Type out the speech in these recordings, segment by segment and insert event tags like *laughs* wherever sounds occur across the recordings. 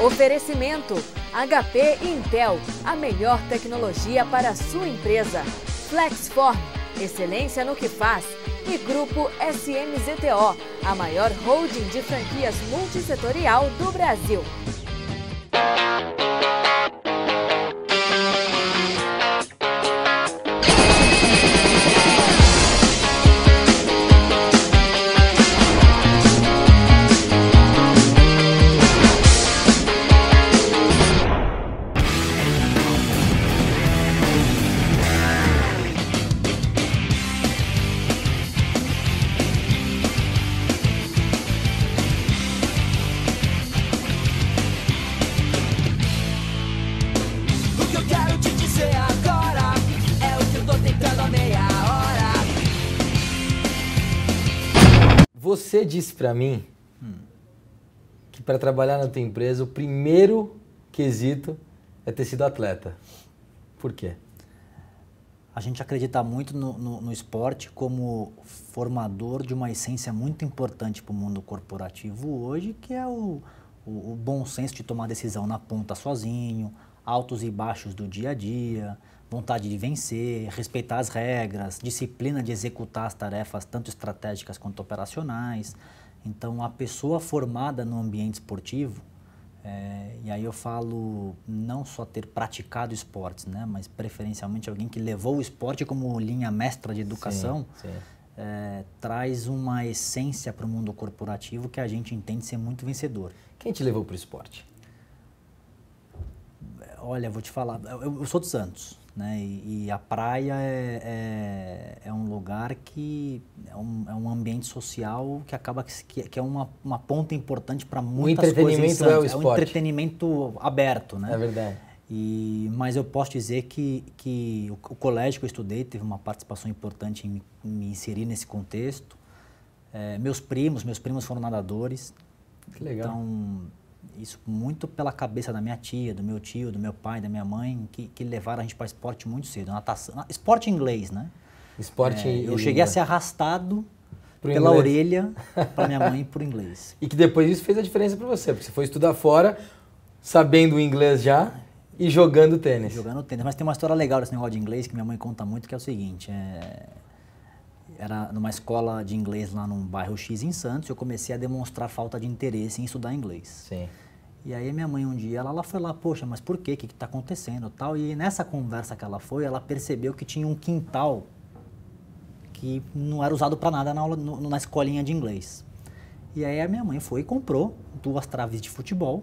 Oferecimento: HP Intel, a melhor tecnologia para a sua empresa. Flexform, excelência no que faz. E Grupo SMZTO, a maior holding de franquias multissetorial do Brasil. Você disse para mim hum. que para trabalhar na tua empresa o primeiro quesito é ter sido atleta. Por quê? A gente acredita muito no, no, no esporte como formador de uma essência muito importante para o mundo corporativo hoje, que é o, o, o bom senso de tomar decisão na ponta sozinho, altos e baixos do dia a dia, vontade de vencer, respeitar as regras, disciplina de executar as tarefas, tanto estratégicas quanto operacionais. Então, a pessoa formada no ambiente esportivo, é, e aí eu falo não só ter praticado esportes, né, mas preferencialmente alguém que levou o esporte como linha mestra de educação, sim, sim. É, traz uma essência para o mundo corporativo que a gente entende ser muito vencedor. Quem te levou para o esporte? Olha, vou te falar, eu, eu sou de Santos. Né? E, e a praia é, é, é, um lugar que é um, é um ambiente social que acaba que, que é uma, uma ponta importante para muitas coisas. O entretenimento coisas é o esporte. É um entretenimento aberto, né? É verdade. E, mas eu posso dizer que, que o, o, colégio que eu estudei teve uma participação importante em, me inserir nesse contexto. É, meus primos, meus primos foram nadadores. Que legal. Então, isso muito pela cabeça da minha tia, do meu tio, do meu pai, da minha mãe, que, que levaram a gente para esporte muito cedo. Natação, esporte inglês, né? Esporte é, Eu cheguei a ser arrastado Pro pela inglês. orelha *laughs* para minha mãe por inglês. E que depois isso fez a diferença para você, porque você foi estudar fora, sabendo o inglês já e jogando tênis. Jogando tênis, mas tem uma história legal desse negócio de inglês que minha mãe conta muito, que é o seguinte, é... era numa escola de inglês lá num bairro X em Santos, eu comecei a demonstrar falta de interesse em estudar inglês. Sim. E aí minha mãe um dia, ela, ela foi lá, poxa, mas por quê? O que está acontecendo? tal E nessa conversa que ela foi, ela percebeu que tinha um quintal que não era usado para nada na, aula, no, na escolinha de inglês. E aí a minha mãe foi e comprou duas traves de futebol,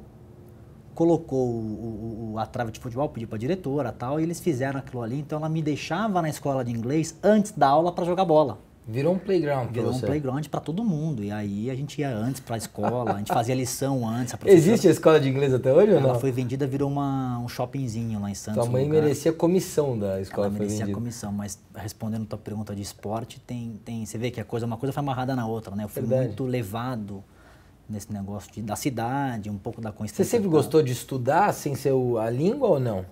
colocou o, o, a trave de futebol, pediu para a diretora tal, e eles fizeram aquilo ali. Então ela me deixava na escola de inglês antes da aula para jogar bola. Virou um playground Virou um playground para todo mundo. E aí a gente ia antes para a escola, a gente fazia lição antes. A professora... Existe a escola de inglês até hoje ou não? Ela foi vendida, virou uma, um shoppingzinho lá em Santos. Sua mãe merecia comissão da escola Ela merecia a comissão, mas respondendo a tua pergunta de esporte, tem, tem, você vê que a coisa, uma coisa foi amarrada na outra, né? Eu fui Verdade. muito levado nesse negócio de, da cidade, um pouco da coincidência. Você sempre gostou de estudar sem ser a língua ou não?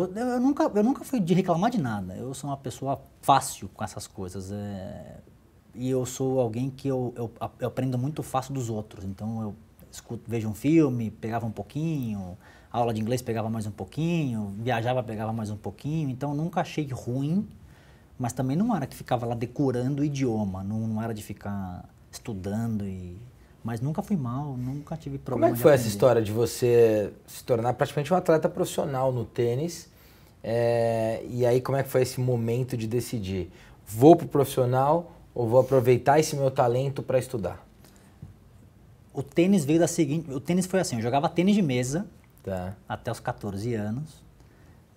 Eu nunca, eu nunca fui de reclamar de nada. Eu sou uma pessoa fácil com essas coisas. É... E eu sou alguém que eu, eu, eu, aprendo muito fácil dos outros. Então eu escuto, vejo um filme, pegava um pouquinho, aula de inglês pegava mais um pouquinho, viajava pegava mais um pouquinho. Então nunca achei ruim, mas também não era que ficava lá decorando o idioma, não, não era de ficar estudando e mas nunca fui mal, nunca tive problema. Como é que foi essa história de você se tornar praticamente um atleta profissional no tênis? É, e aí, como é que foi esse momento de decidir? Vou pro profissional ou vou aproveitar esse meu talento para estudar? O tênis veio da seguinte. O tênis foi assim: eu jogava tênis de mesa tá. até os 14 anos.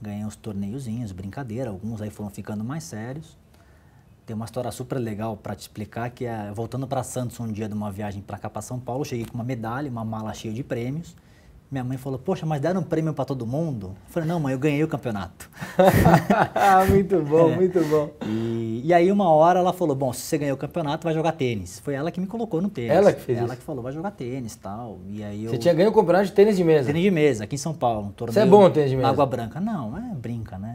Ganhei uns torneiozinhos, brincadeira. Alguns aí foram ficando mais sérios. Tem uma história super legal para te explicar que é voltando para Santos um dia de uma viagem para cá para São Paulo, cheguei com uma medalha, uma mala cheia de prêmios. Minha mãe falou: "Poxa, mas deram um prêmio para todo mundo?" Eu falei: "Não, mãe, eu ganhei o campeonato". *laughs* muito bom, é. muito bom. E, e, aí uma hora ela falou: "Bom, se você ganhou o campeonato, vai jogar tênis". Foi ela que me colocou no tênis. Ela que fez. Ela isso. que falou: "Vai jogar tênis", tal. E aí eu Você tinha ganho o campeonato de tênis de mesa. Tênis de mesa aqui em São Paulo, um torneio. Você é bom tênis de mesa? Água Branca. Não, é brinca, né?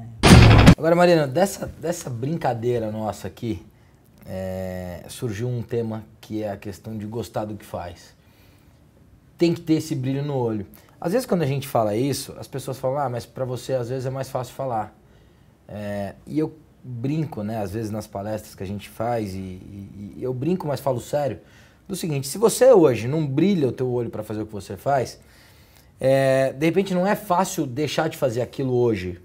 Agora, Marina, dessa, dessa brincadeira nossa aqui, é, surgiu um tema que é a questão de gostar do que faz. Tem que ter esse brilho no olho. Às vezes, quando a gente fala isso, as pessoas falam, ah, mas para você às vezes é mais fácil falar. É, e eu brinco, né, às vezes nas palestras que a gente faz, e, e, e eu brinco, mas falo sério, do seguinte: se você hoje não brilha o teu olho para fazer o que você faz, é, de repente não é fácil deixar de fazer aquilo hoje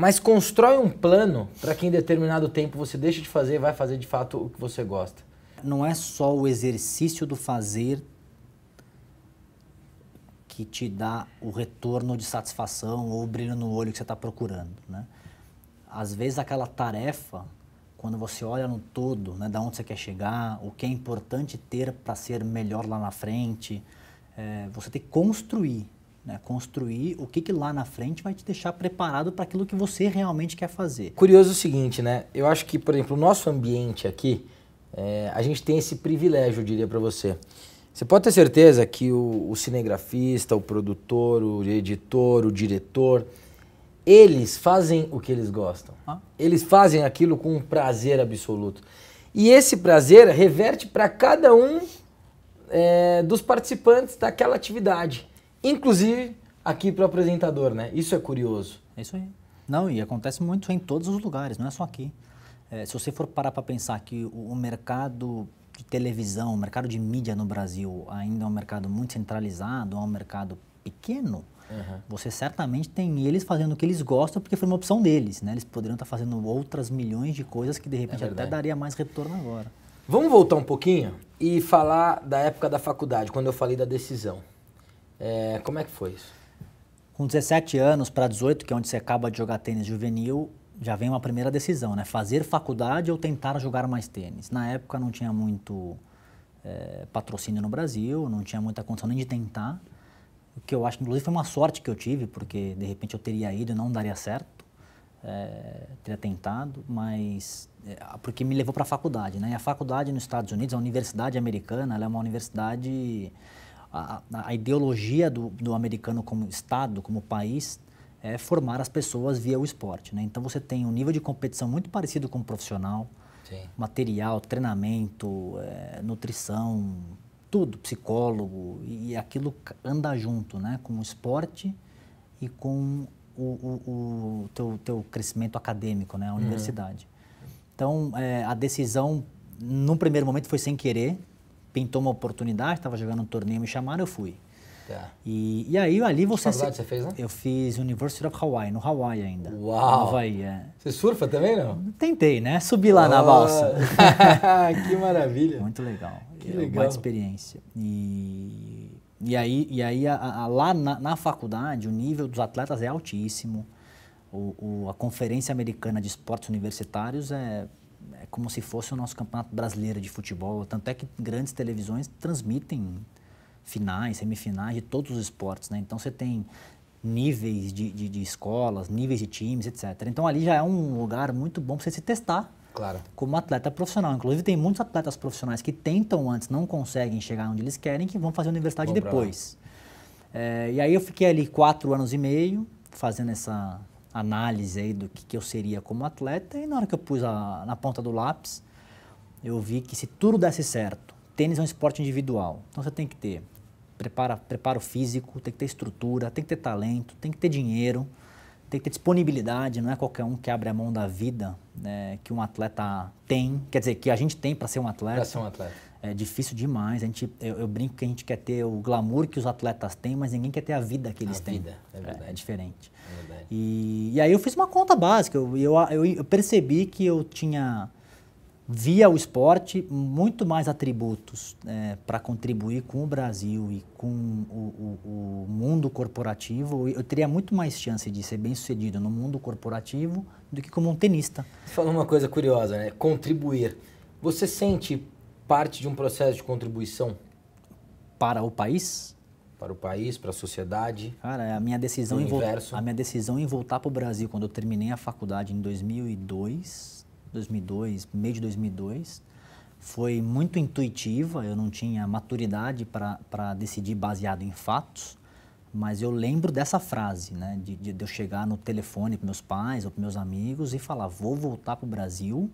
mas constrói um plano para que em determinado tempo você deixe de fazer e vai fazer de fato o que você gosta. Não é só o exercício do fazer que te dá o retorno de satisfação ou o brilho no olho que você está procurando, né? Às vezes aquela tarefa, quando você olha no todo, né, da onde você quer chegar, o que é importante ter para ser melhor lá na frente, é, você tem que construir né? Construir o que, que lá na frente vai te deixar preparado para aquilo que você realmente quer fazer. Curioso o seguinte, né? Eu acho que, por exemplo, o nosso ambiente aqui, é, a gente tem esse privilégio, eu diria para você. Você pode ter certeza que o, o, cinegrafista, o produtor, o editor, o diretor, eles fazem o que eles gostam. Ah. Eles fazem aquilo com um prazer absoluto. E esse prazer reverte para cada um é, dos participantes daquela atividade inclusive aqui para o apresentador, né? Isso é curioso. É isso aí. Não, e acontece muito é em todos os lugares, não é só aqui. É, se você for parar para pensar que o, o mercado de televisão, o mercado de mídia no Brasil ainda é um mercado muito centralizado, é um mercado pequeno, uhum. você certamente tem eles fazendo o que eles gostam porque foi uma opção deles, né? Eles poderiam estar fazendo outras milhões de coisas que de repente é até daria mais retorno agora. Vamos voltar um pouquinho e falar da época da faculdade, quando eu falei da decisão. É, como é que foi isso? Com 17 anos para 18, que é onde você acaba de jogar tênis juvenil, já vem uma primeira decisão, né? Fazer faculdade ou tentar jogar mais tênis. Na época não tinha muito é, patrocínio no Brasil, não tinha muita condição nem de tentar. O que eu acho, inclusive, foi uma sorte que eu tive, porque de repente eu teria ido e não daria certo, é, teria tentado, mas é, porque me levou para a faculdade, né? E a faculdade nos Estados Unidos, a universidade americana, ela é uma universidade a, a ideologia do, do, americano como Estado, como país, é formar as pessoas via o esporte. Né? Então você tem um nível de competição muito parecido com o profissional, Sim. material, treinamento, é, nutrição, tudo, psicólogo, e aquilo anda junto né? com o esporte e com o, o, o teu, teu crescimento acadêmico, né? a uhum. universidade. Uhum. Então, é, a decisão, num primeiro momento, foi sem querer, pintou uma oportunidade, estava jogando um torneio, me chamaram, eu fui. Tá. E, e aí ali você. Que você fez, né? Eu fiz University of Hawaii, no Hawaii ainda. Uau! No Hawaii, é. Você surfa também, não? Tentei, né? Subi lá oh. na ah! balsa. *laughs* que maravilha! Muito legal. Que é legal. Uma experiência. E, e aí, e aí a, a, lá na, na, faculdade, o nível dos atletas é altíssimo. O, o, a Conferência Americana de Esportes Universitários é é como se fosse o nosso campeonato brasileiro de futebol. Tanto é que grandes televisões transmitem finais, semifinais de todos os esportes. Né? Então você tem níveis de, de, de, escolas, níveis de times, etc. Então ali já é um lugar muito bom para você se testar claro. como atleta profissional. Inclusive tem muitos atletas profissionais que tentam antes, não conseguem chegar onde eles querem, que vão fazer a universidade bom, depois. É, e aí eu fiquei ali quatro anos e meio fazendo essa análise aí do que, que eu seria como atleta e na hora que eu pus a, na ponta do lápis, eu vi que se tudo desse certo, tênis é um esporte individual, então você tem que ter prepara, preparo físico, tem que ter estrutura, tem que ter talento, tem que ter dinheiro, tem que ter disponibilidade, não é qualquer um que abre a mão da vida né, que um atleta tem, quer dizer, que a gente tem para ser um atleta. Para ser um atleta. É difícil demais. A gente, eu, eu, brinco que a gente quer ter o glamour que os atletas têm, mas ninguém quer ter a vida que eles a têm. Vida, é, é, é diferente. É e, e, aí eu fiz uma conta básica. Eu, eu, eu, eu percebi que eu tinha via o esporte muito mais atributos é, para contribuir com o Brasil e com o, o, o, mundo corporativo. Eu teria muito mais chance de ser bem sucedido no mundo corporativo do que como um tenista. Você falou uma coisa curiosa, né? Contribuir. Você sente parte de um processo de contribuição? Para o país? Para o país, para a sociedade. Cara, a minha decisão, em, voltar, a minha decisão em voltar para o Brasil, quando eu terminei a faculdade em 2002, 2002, meio de 2002, foi muito intuitiva, eu não tinha maturidade para decidir baseado em fatos, mas eu lembro dessa frase, né, de, de eu chegar no telefone para meus pais ou para meus amigos e falar: vou voltar para o Brasil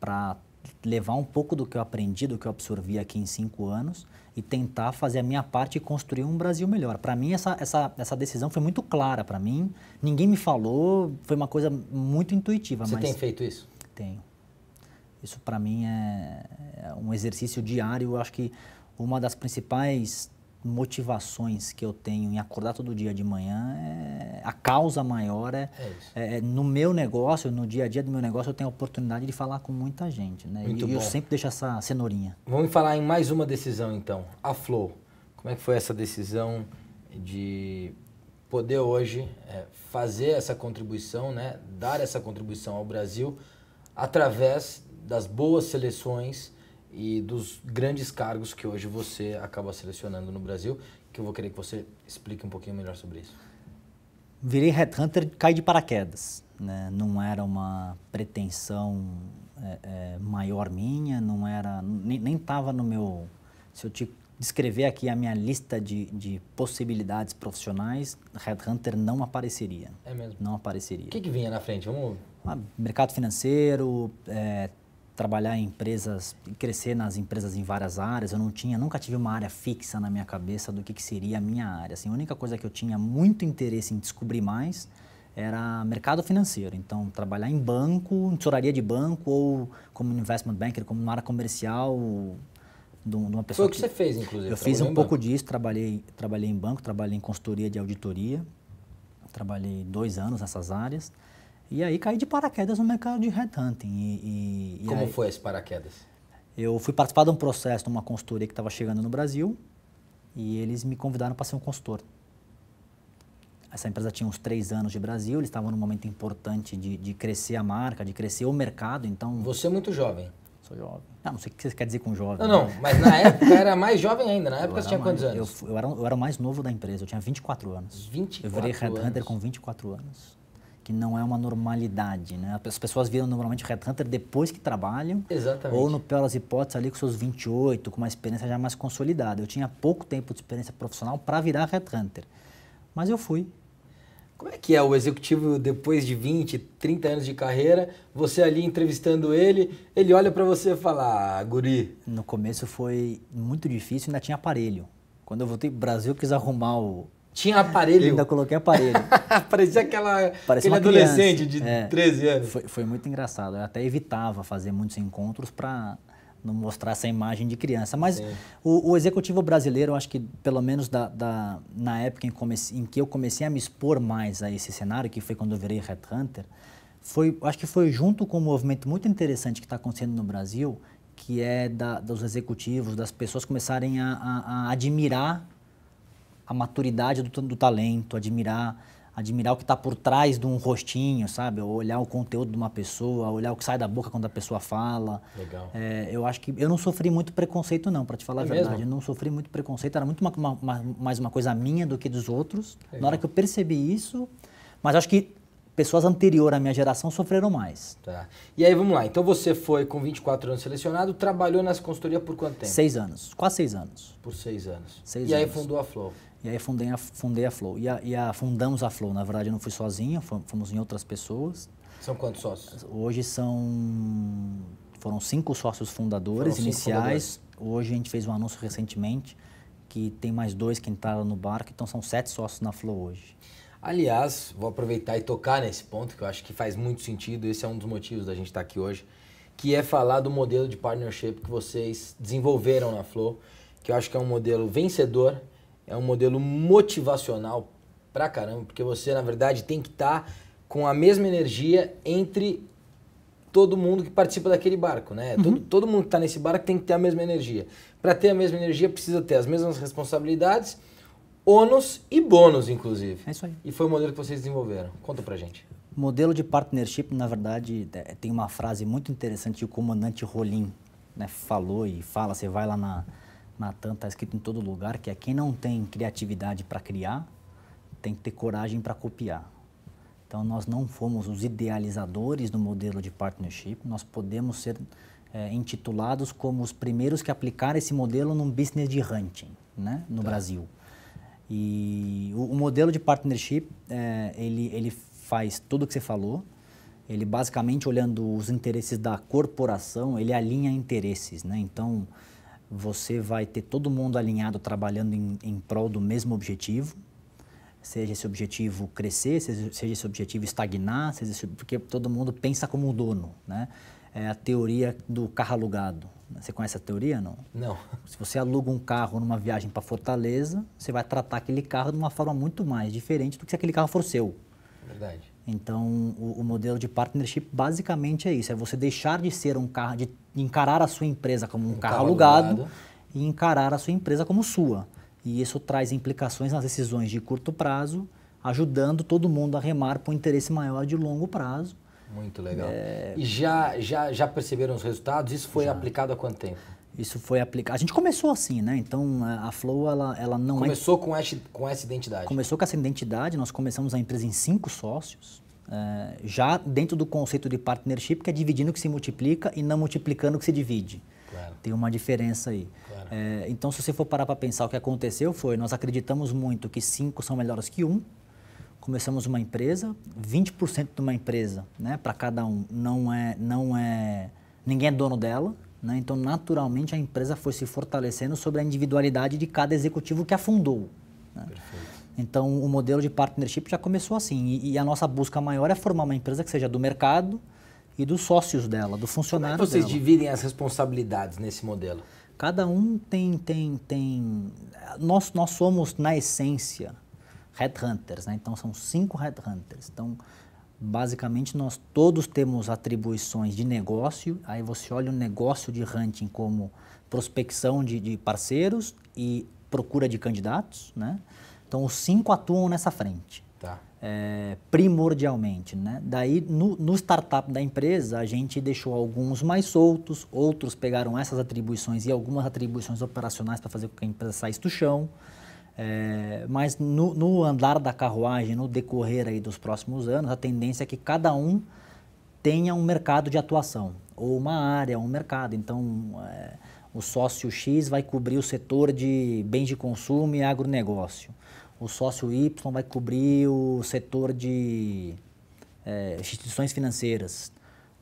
para levar um pouco do que eu aprendi, do que eu absorvi aqui em cinco anos e tentar fazer a minha parte e construir um Brasil melhor. Para mim, essa, essa, essa decisão foi muito clara para mim. Ninguém me falou, foi uma coisa muito intuitiva. Você tem feito isso? Tenho. Isso para mim é, é um exercício diário. Eu acho que uma das principais motivações que eu tenho em acordar todo dia de manhã, é, a causa maior é, é, é, é, no meu negócio, no dia a dia do meu negócio, eu tenho a oportunidade de falar com muita gente. Né? Muito e bom. eu sempre deixo essa cenourinha. Vamos falar em mais uma decisão então, a Flow. Como é que foi essa decisão de poder hoje é, fazer essa contribuição, né? dar essa contribuição ao Brasil através das boas seleções e dos grandes cargos que hoje você acaba selecionando no Brasil, que eu vou querer que você explique um pouquinho melhor sobre isso. Virei headhunter, cai de paraquedas. Né? Não era uma pretensão é, é, maior minha, não era nem estava no meu... Se eu te descrever aqui a minha lista de, de possibilidades profissionais, headhunter não apareceria. É mesmo? Não apareceria. O que, que vinha na frente? Vamos... Ah, mercado financeiro, é, trabalhar em empresas, crescer nas empresas em várias áreas, eu não tinha, nunca tive uma área fixa na minha cabeça do que, que seria a minha área. Assim, a única coisa que eu tinha muito interesse em descobrir mais era mercado financeiro. Então, trabalhar em banco, em tesouraria de banco ou como investment banker, como uma área comercial de uma pessoa. Foi o que, que você fez, inclusive. Eu fiz um pouco banco. disso, trabalhei, trabalhei em banco, trabalhei em consultoria de auditoria, trabalhei dois anos nessas áreas. E aí caí de paraquedas no mercado de headhunting. E, e, Como aí, foi esse paraquedas? Eu fui participar de um processo de uma consultoria que estava chegando no Brasil e eles me convidaram para ser um consultor. Essa empresa tinha uns três anos de Brasil, eles estavam num momento importante de, de crescer a marca, de crescer o mercado, então... Você é muito jovem. Sou jovem. Não, não sei o que você quer dizer com jovem. Não, né? não, mas na época era mais jovem ainda. Na época você tinha mais, quantos anos? Eu, eu, era, eu era o mais novo da empresa, eu tinha 24 anos. 24 Eu virei headhunter com 24 anos que não é uma normalidade, né? As pessoas viram normalmente headhunter depois que trabalham. Exatamente. Ou, no pior das hipóteses, ali com seus 28, com uma experiência já mais consolidada. Eu tinha pouco tempo de experiência profissional para virar headhunter, mas eu fui. Como é que é o executivo depois de 20, 30 anos de carreira, você ali entrevistando ele, ele olha para você e fala, ah, guri? No começo foi muito difícil, ainda tinha aparelho. Quando eu voltei para o Brasil, eu quis arrumar o, tinha aparelho. Eu ainda coloquei aparelho. *laughs* Parecia aquela, Parecia aquele adolescente criança. de é, 13 anos. Foi, foi, muito engraçado. Eu até evitava fazer muitos encontros para não mostrar essa imagem de criança. Mas o, o, executivo brasileiro, eu acho que, pelo menos da, da na época em, comece, em, que eu comecei a me expor mais a esse cenário, que foi quando eu virei Hunter foi, acho que foi junto com um movimento muito interessante que está acontecendo no Brasil, que é da, dos executivos, das pessoas começarem a, a, a admirar a maturidade do, do talento, admirar admirar o que está por trás de um rostinho, sabe? Olhar o conteúdo de uma pessoa, olhar o que sai da boca quando a pessoa fala. Legal. É, eu acho que eu não sofri muito preconceito não, para te falar é a verdade. Eu não sofri muito preconceito. Era muito uma, uma, uma, mais uma coisa minha do que dos outros. Legal. Na hora que eu percebi isso, mas acho que pessoas anteriores à minha geração sofreram mais. Tá. E aí vamos lá. Então você foi com 24 anos selecionado, trabalhou nessa consultoria por quanto tempo? Seis anos, quase seis anos. Por seis anos. Seis e anos. aí fundou a Flow. E aí fundei a, fundei a Flow. E, a, e a, fundamos a Flow. Na verdade, eu não fui sozinho, fomos em outras pessoas. São quantos sócios? Hoje são. Foram cinco sócios fundadores cinco iniciais. Fundadores. Hoje a gente fez um anúncio recentemente que tem mais dois que entraram no barco, então são sete sócios na Flow hoje. Aliás, vou aproveitar e tocar nesse ponto que eu acho que faz muito sentido. Esse é um dos motivos da gente estar tá aqui hoje, que é falar do modelo de partnership que vocês desenvolveram na Flow, que eu acho que é um modelo vencedor é um modelo motivacional pra caramba, porque você, na verdade, tem que estar tá com a mesma energia entre todo mundo que participa daquele barco, né? Uhum. Todo, todo mundo que está nesse barco tem que ter a mesma energia. Para ter a mesma energia, precisa ter as mesmas responsabilidades, ônus e bônus, inclusive. É isso aí. E foi o modelo que vocês desenvolveram. Conta pra gente. Modelo de partnership, na verdade, é, tem uma frase muito interessante que o comandante Rolim né, falou e fala. Você vai lá na, Natan está escrito em todo lugar, que é quem não tem criatividade para criar, tem que ter coragem para copiar. Então, nós não fomos os idealizadores do modelo de partnership, nós podemos ser é, intitulados como os primeiros que aplicaram esse modelo num business de hunting né, no tá. Brasil. E o, o, modelo de partnership, é, ele, ele faz tudo o que você falou, ele basicamente olhando os interesses da corporação, ele alinha interesses, né? Então, você vai ter todo mundo alinhado trabalhando em, em prol do mesmo objetivo, seja esse objetivo crescer, seja esse objetivo estagnar, seja esse, porque todo mundo pensa como o dono, né? É a teoria do carro alugado. Você conhece a teoria, não? Não. Se você aluga um carro numa viagem para Fortaleza, você vai tratar aquele carro de uma forma muito mais diferente do que se aquele carro for seu. Verdade. Então, o, o, modelo de partnership basicamente é isso: é você deixar de ser um carro, de encarar a sua empresa como um, um carro, carro alugado, alugado e encarar a sua empresa como sua. E isso traz implicações nas decisões de curto prazo, ajudando todo mundo a remar para um interesse maior de longo prazo. Muito legal. É... E já, já, já perceberam os resultados? Isso foi já. aplicado há quanto tempo? Isso foi aplicado. A gente começou assim, né? Então a Flow ela, ela não é começou é... com com essa identidade. Começou com essa identidade. Nós começamos a empresa em cinco sócios, é, já dentro do conceito de partnership que é dividindo o que se multiplica e não multiplicando o que se divide. Claro. Tem uma diferença aí. Claro. É, então se você for parar para pensar o que aconteceu foi nós acreditamos muito que cinco são melhores que um. Começamos uma empresa, 20% de uma empresa, né? Para cada um não é não é ninguém é dono dela. Né? Então, naturalmente, a empresa foi se fortalecendo sobre a individualidade de cada executivo que afundou. Né? Então, o modelo de partnership já começou assim. E, e, a nossa busca maior é formar uma empresa que seja do mercado e dos sócios dela, do funcionário Como é que vocês dela. dividem as responsabilidades nesse modelo? Cada um tem... tem, tem... Nós, nós somos, na essência, headhunters. Né? Então, são cinco headhunters. Então, Basicamente, nós todos temos atribuições de negócio, aí você olha o negócio de hunting como prospecção de, de parceiros e procura de candidatos, né? Então, os cinco atuam nessa frente. Tá. É, primordialmente. Né? Daí, no, no, startup da empresa, a gente deixou alguns mais soltos, outros pegaram essas atribuições e algumas atribuições operacionais para fazer com que a empresa saísse do chão. É, mas no, no, andar da carruagem, no decorrer aí dos próximos anos, a tendência é que cada um tenha um mercado de atuação, ou uma área, um mercado. Então, é, o sócio X vai cobrir o setor de bens de consumo e agronegócio. O sócio Y vai cobrir o setor de é, instituições financeiras.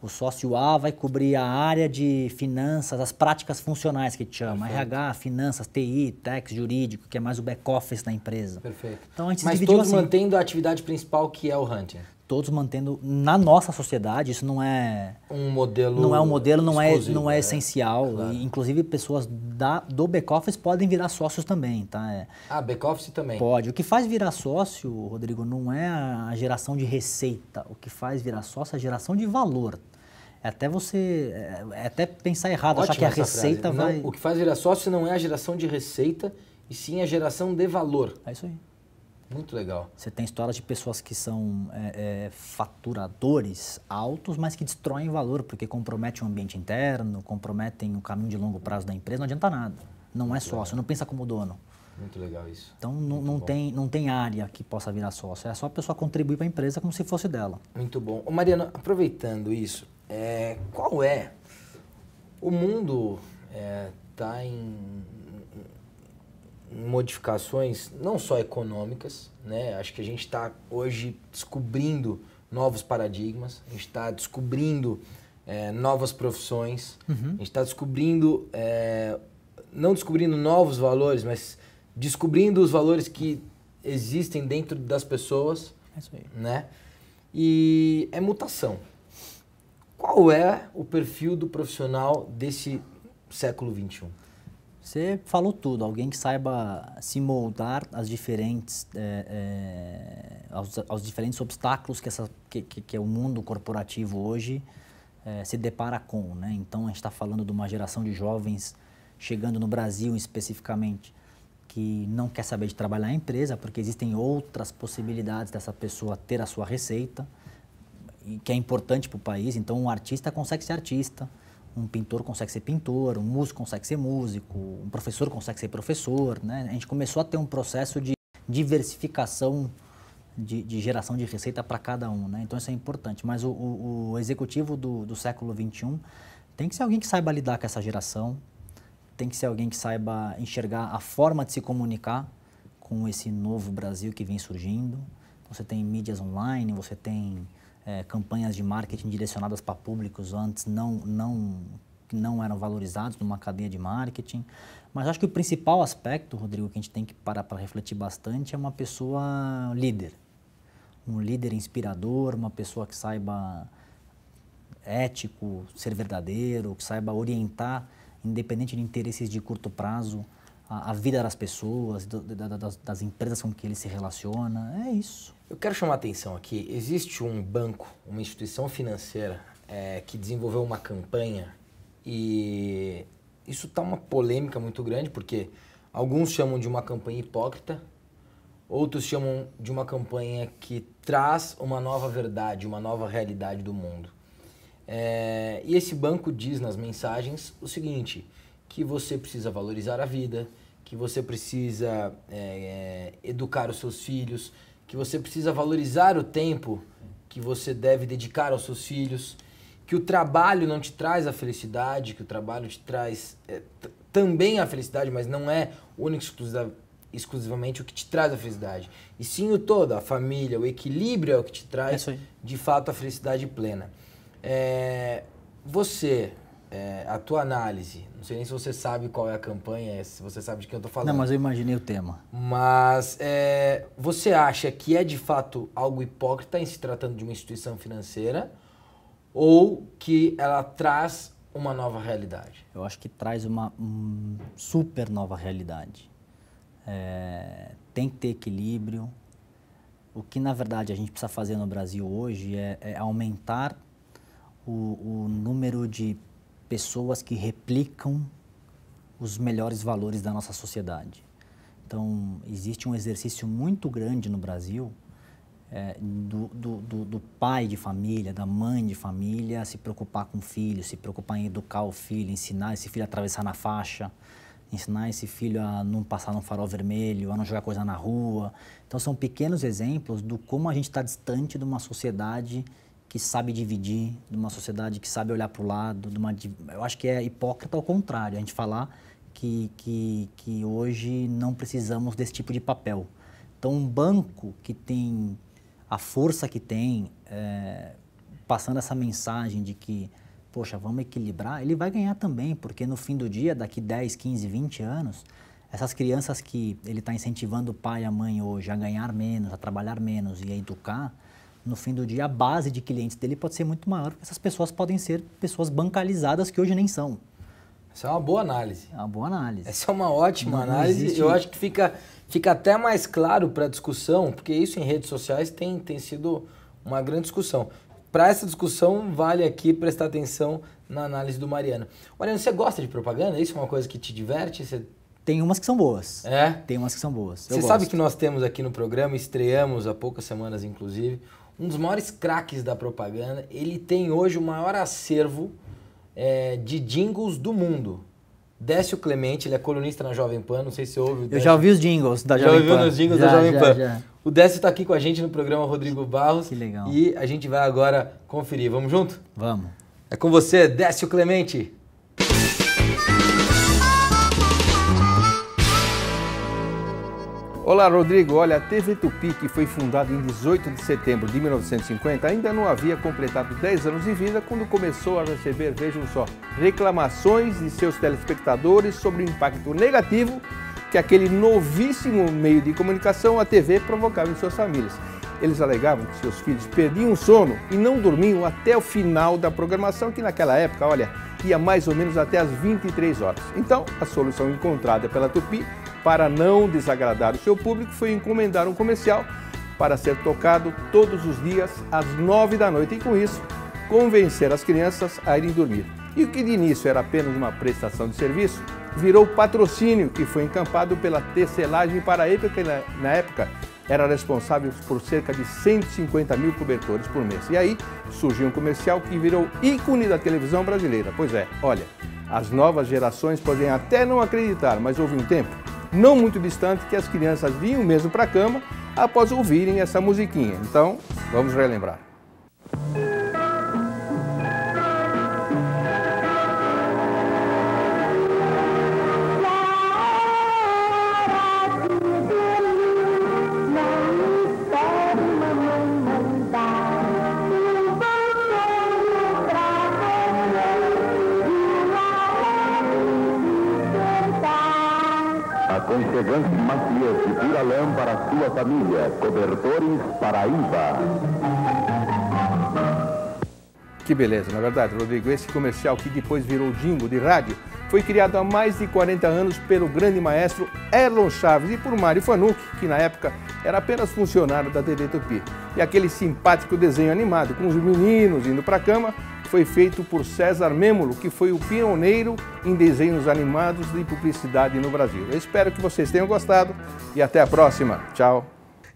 O sócio A vai cobrir a área de finanças, as práticas funcionais que a gente chama, Perfeito. RH, finanças, TI, tax, jurídico, que é mais o back office da empresa. Perfeito. Então a gente Mas todos assim. mantendo a atividade principal que é o hunting todos mantendo na nossa sociedade, isso não é um modelo não é um modelo, não é não é, é essencial, é claro. e, inclusive pessoas da, do back office podem virar sócios também, tá? É, ah, back office também. Pode. O que faz virar sócio, Rodrigo, não é a geração de receita, o que faz virar sócio é a geração de valor. É até você é, é até pensar errado, Ótimo achar que a receita frase. vai não, O que faz virar sócio não é a geração de receita, e sim a geração de valor. É isso aí. Muito legal. Você tem histórias de pessoas que são é, é, faturadores altos, mas que destroem valor, porque comprometem o ambiente interno, comprometem o caminho de longo prazo da empresa, não adianta nada. Não é Muito é sócio, legal. não pensa como dono. Muito legal isso. Então não, tem, não tem área que possa virar sócio, é só a pessoa contribuir para a empresa como se fosse dela. Muito bom. Ô, Mariana, aproveitando isso, é, qual é? O mundo está é, em modificações não só econômicas, né? Acho que a gente está hoje descobrindo novos paradigmas, a gente está descobrindo é, novas profissões, uhum. a gente está descobrindo, é, não descobrindo novos valores, mas descobrindo os valores que existem dentro das pessoas, é né? E é mutação. Qual é o perfil do profissional desse século 21? Você falou tudo, alguém que saiba se moldar às diferentes, é, é, aos, aos, diferentes obstáculos que, essa, que, que, que, é o mundo corporativo hoje é, se depara com. Né? Então, a gente está falando de uma geração de jovens chegando no Brasil especificamente, que não quer saber de trabalhar em empresa, porque existem outras possibilidades dessa pessoa ter a sua receita, que é importante para o país. Então, um artista consegue ser artista, um pintor consegue ser pintor, um músico consegue ser músico, um professor consegue ser professor. Né? A gente começou a ter um processo de diversificação de, de geração de receita para cada um. Né? Então isso é importante. Mas o, o, o executivo do, do século XXI tem que ser alguém que saiba lidar com essa geração, tem que ser alguém que saiba enxergar a forma de se comunicar com esse novo Brasil que vem surgindo. Você tem mídias online, você tem é, campanhas de marketing direcionadas para públicos antes não, não, não eram valorizados numa cadeia de marketing. Mas acho que o principal aspecto, Rodrigo, que a gente tem que parar para refletir bastante é uma pessoa líder. Um líder inspirador, uma pessoa que saiba ético, ser verdadeiro, que saiba orientar, independente de interesses de curto prazo, a, a vida das pessoas, do, da, das, das empresas com que ele se relaciona. É isso. Eu quero chamar a atenção aqui. Existe um banco, uma instituição financeira é, que desenvolveu uma campanha e isso está uma polêmica muito grande porque alguns chamam de uma campanha hipócrita, outros chamam de uma campanha que traz uma nova verdade, uma nova realidade do mundo. É, e esse banco diz nas mensagens o seguinte: que você precisa valorizar a vida, que você precisa é, é, educar os seus filhos, que você precisa valorizar o tempo que você deve dedicar aos seus filhos, que o trabalho não te traz a felicidade, que o trabalho te traz é, também a felicidade, mas não é único exclusiva, exclusivamente o que te traz a felicidade. E sim o todo, a família, o equilíbrio é o que te traz é de fato a felicidade plena. É, você é, a tua análise. Não sei nem se você sabe qual é a campanha, é, se você sabe de quem eu estou falando. Não, mas eu imaginei o tema. Mas é, você acha que é de fato algo hipócrita em se tratando de uma instituição financeira ou que ela traz uma nova realidade? Eu acho que traz uma um, super nova realidade. É, tem que ter equilíbrio. O que na verdade a gente precisa fazer no Brasil hoje é, é aumentar o, o número de pessoas que replicam os melhores valores da nossa sociedade. Então, existe um exercício muito grande no Brasil é, do, do, do, pai de família, da mãe de família, se preocupar com o filho, se preocupar em educar o filho, ensinar esse filho a atravessar na faixa, ensinar esse filho a não passar no farol vermelho, a não jogar coisa na rua. Então, são pequenos exemplos do como a gente está distante de uma sociedade que sabe dividir, de uma sociedade que sabe olhar para o lado, de uma, eu acho que é hipócrita ao contrário, a gente falar que, que, que hoje não precisamos desse tipo de papel. Então, um banco que tem a força que tem, é, passando essa mensagem de que, poxa, vamos equilibrar, ele vai ganhar também, porque no fim do dia, daqui 10, 15, 20 anos, essas crianças que ele está incentivando o pai e a mãe hoje a ganhar menos, a trabalhar menos e a educar, no fim do dia, a base de clientes dele pode ser muito maior, porque essas pessoas podem ser pessoas bancalizadas que hoje nem são. Essa é uma boa análise. É uma boa análise. Essa é uma ótima não, análise. Eu acho que fica, fica até mais claro para a discussão, porque isso em redes sociais tem, tem sido uma grande discussão. Para essa discussão, vale aqui prestar atenção na análise do Mariano. Mariano, você gosta de propaganda? Isso é uma coisa que te diverte? Você... Tem umas que são boas. É? Tem umas que são boas. Eu você gosto. sabe que nós temos aqui no programa, estreamos há poucas semanas, inclusive, um dos maiores craques da propaganda. Ele tem hoje o maior acervo é, de jingles do mundo. Décio Clemente, ele é colunista na Jovem Pan, não sei se você ouve. Eu já ouvi os jingles da Jovem Pan. Já ouviu os jingles já, da Jovem já, Pan. Já. O Décio está aqui com a gente no programa Rodrigo Barros. Que legal. E a gente vai agora conferir. Vamos junto? Vamos. É com você, Décio Clemente. Olá, Rodrigo. Olha, a TV Tupi, que foi fundada em 18 de setembro de 1950, ainda não havia completado 10 anos de vida quando começou a receber, vejam só, reclamações de seus telespectadores sobre o impacto negativo que aquele novíssimo meio de comunicação, a TV, provocava em suas famílias. Eles alegavam que seus filhos perdiam o sono e não dormiam até o final da programação, que naquela época, olha, daqui mais ou menos até às 23 horas. Então, a solução encontrada pela Tupi para não desagradar o seu público foi encomendar um comercial para ser tocado todos os dias às 9 da noite e com isso convencer as crianças a irem dormir. E o que de início era apenas uma prestação de serviço, virou patrocínio que foi encampado pela tecelagem paraíba, que na época era responsável por cerca de 150 mil cobertores por mês. E aí surgiu um comercial que virou ícone da televisão brasileira. Pois é, olha, as novas gerações podem até não acreditar, mas houve um tempo, não muito distante, que as crianças vinham mesmo para a cama após ouvirem essa musiquinha. Então, vamos relembrar. Vance Macias de Piralã para sua família. Cobertores Paraíba. Que beleza, na é verdade, Rodrigo. Esse comercial que depois virou jingo de rádio foi criado há mais de 40 anos pelo grande maestro Erlon Chaves e por Mário Fanuc, que na época era apenas funcionário da TV Tupi. E aquele simpático desenho animado com os meninos indo para a cama foi feito por César Mêmulo, que foi o pioneiro em desenhos animados de publicidade no Brasil. Eu espero que vocês tenham gostado e até a próxima. Tchau.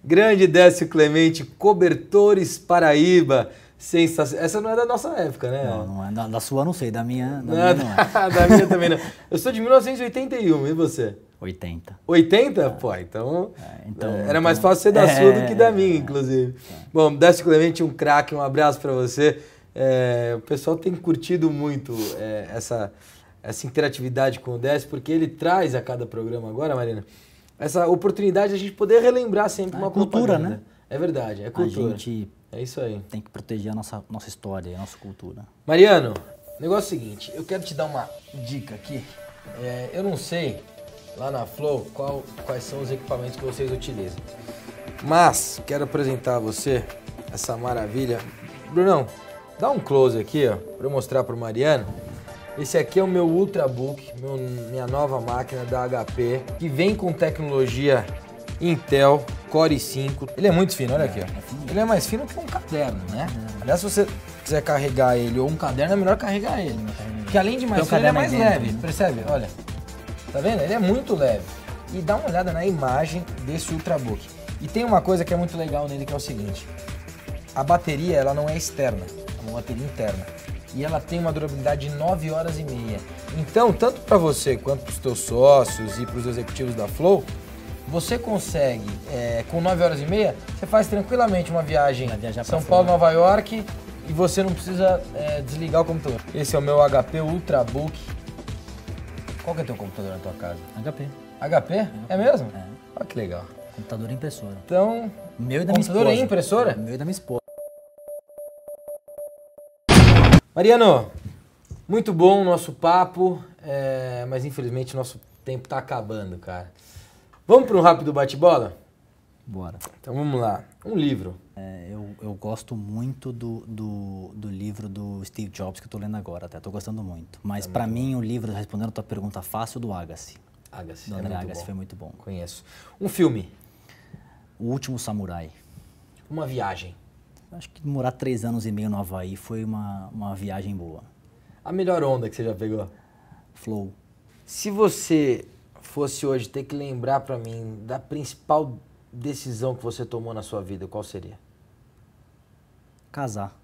Grande Décio Clemente, cobertores Paraíba. Sensação. Essa não é da nossa época, né? Não, não é. Da, da sua não sei, da minha, da não, minha *laughs* não é. da minha também não. Eu sou de 1981, e você? 80. 80? É. Pô, então, é, então era então, mais fácil ser da é, sua do que da minha, é, inclusive. É. Bom, Décio Clemente, um craque, um abraço para você. É, o pessoal tem curtido muito é, essa, essa interatividade com o Décio, porque ele traz a cada programa agora, Marina, essa oportunidade de a gente poder relembrar sempre ah, uma é cultura, né? É verdade, é cultura. A gente é isso aí. Tem que proteger a nossa, nossa história, a nossa cultura. Mariano, negócio é o seguinte, eu quero te dar uma dica aqui. É, eu não sei lá na Flow qual, quais são os equipamentos que vocês utilizam. Mas quero apresentar a você essa maravilha. Brunão, Dá um close aqui, ó, para mostrar para o Mariano. Esse aqui é o meu Ultrabook, meu, minha nova máquina da HP, que vem com tecnologia Intel Core 5. Ele é muito fino, olha aqui. Ó. É, é ele é mais fino que um caderno, né? Aliás, se você quiser carregar ele ou um caderno, é melhor carregar ele. Porque além de mais então, fino, ele é mais leve, dentro. Né? percebe? Olha, tá vendo? Ele é muito leve. E dá uma olhada na imagem desse Ultrabook. E tem uma coisa que é muito legal nele, que é o seguinte. A bateria, ela não é externa uma pilha interna. E ela tem uma durabilidade de 9 horas e meia. Então, tanto para você quanto para os teus sócios e para os executivos da Flow, você consegue, é, com 9 horas e meia, você faz tranquilamente uma viagem São Paulo, Nova York e você não precisa é, desligar o computador. Esse é o meu HP Ultrabook. Qual que é teu computador na tua casa? HP. HP? É mesmo? É. Olha ah, que legal. Computador e impressora. Então, meu e da computador minha esposa. e impressora? Meu e da minha esposa. Mariano, muito bom o nosso papo, é, mas infelizmente o nosso tempo está acabando, cara. Vamos para um rápido bate-bola? Bora. Então vamos lá. Um livro. É, eu, eu gosto muito do, do, do, livro do Steve Jobs que eu estou lendo agora, até. Estou gostando muito. Mas é tá para mim, o livro, respondendo a tua pergunta fácil, do Agassi. Agassi. Do é André é Agassi bom. foi muito bom. Conheço. Um filme. O Último Samurai. Uma viagem. Acho que morar três anos e meio no Havaí foi uma, uma viagem boa. A melhor onda que você já pegou? Flow. Se você fosse hoje ter que lembrar para mim da principal decisão que você tomou na sua vida, qual seria? Casar.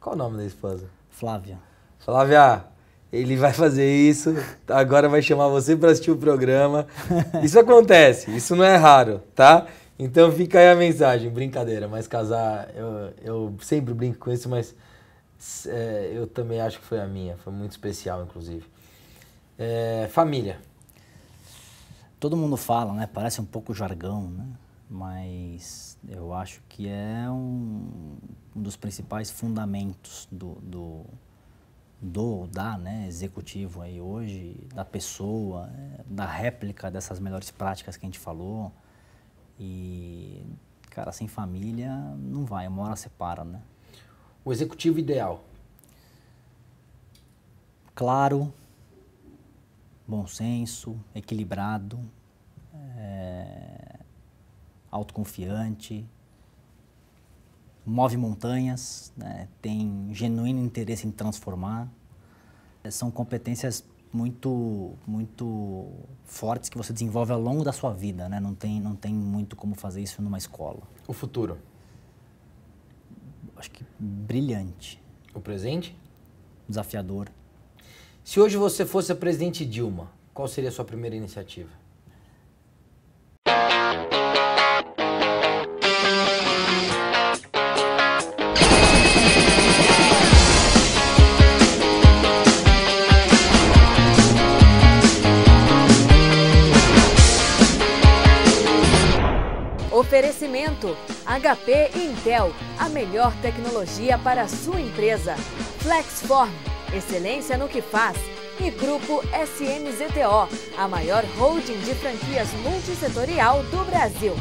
Qual o nome da esposa? Flávia. Flávia, ele vai fazer isso, agora vai chamar você para assistir o programa. *laughs* Isso acontece, isso não é raro, tá? Então fica aí a mensagem, brincadeira, mas casar, eu, eu sempre brinco com isso, mas é, eu também acho que foi a minha, foi muito especial, inclusive. É, família. Todo mundo fala, né? Parece um pouco jargão, né? Mas eu acho que é um, um dos principais fundamentos do, do, do da né, executivo aí hoje, da pessoa, é, da réplica dessas melhores práticas que a gente falou. E, cara, sem família não vai, uma hora separa, né? O executivo ideal? Claro, bom senso, equilibrado, é, autoconfiante, move montanhas, né, tem genuíno interesse em transformar. São competências muito muito fortes que você desenvolve ao longo da sua vida, né? Não tem não tem muito como fazer isso numa escola. O futuro. Acho que brilhante. O presente? Desafiador. Se hoje você fosse a presidente Dilma, qual seria a sua primeira iniciativa? Oferecimento: HP Intel, a melhor tecnologia para a sua empresa. Flexform, excelência no que faz. E Grupo SMZTO, a maior holding de franquias multissetorial do Brasil.